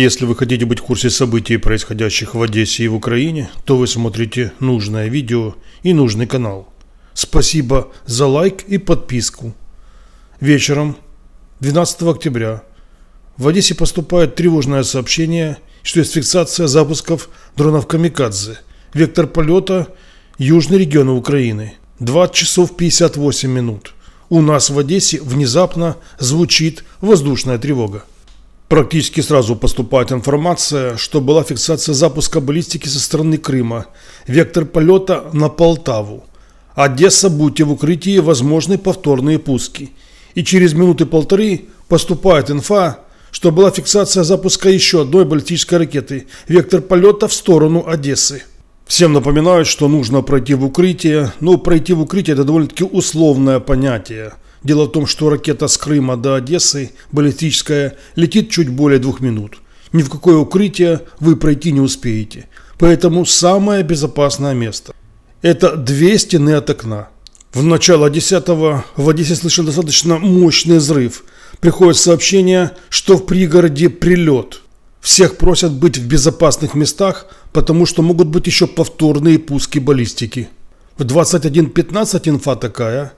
Если вы хотите быть в курсе событий, происходящих в Одессе и в Украине, то вы смотрите нужное видео и нужный канал. Спасибо за лайк и подписку. Вечером 12 октября в Одессе поступает тревожное сообщение, что есть фиксация запусков дронов «Камикадзе». Вектор полета – южный регион Украины. 20 часов 58 минут. У нас в Одессе внезапно звучит воздушная тревога. Практически сразу поступает информация, что была фиксация запуска баллистики со стороны Крыма, вектор полета на Полтаву. Одесса, будьте в укрытии, возможны повторные пуски. И через минуты полторы поступает инфа, что была фиксация запуска еще одной баллистической ракеты, вектор полета в сторону Одессы. Всем напоминаю, что нужно пройти в укрытие, но ну, пройти в укрытие это довольно-таки условное понятие – Дело в том, что ракета с Крыма до Одессы, баллистическая, летит чуть более двух минут. Ни в какое укрытие вы пройти не успеете. Поэтому самое безопасное место – это две стены от окна. В начало 10-го в Одессе слышал достаточно мощный взрыв. Приходит сообщение, что в пригороде прилет. Всех просят быть в безопасных местах, потому что могут быть еще повторные пуски баллистики. В 21.15 инфа такая –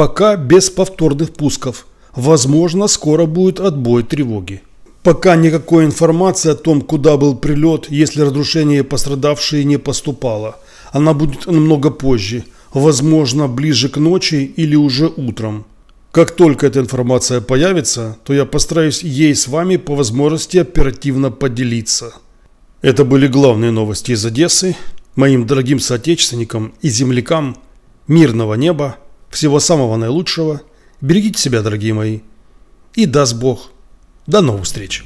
Пока без повторных пусков. Возможно, скоро будет отбой тревоги. Пока никакой информации о том, куда был прилет, если разрушение пострадавшие не поступало. Она будет намного позже, возможно, ближе к ночи или уже утром. Как только эта информация появится, то я постараюсь ей с вами по возможности оперативно поделиться. Это были главные новости из Одессы. Моим дорогим соотечественникам и землякам мирного неба – всего самого наилучшего. Берегите себя, дорогие мои. И даст Бог. До новых встреч.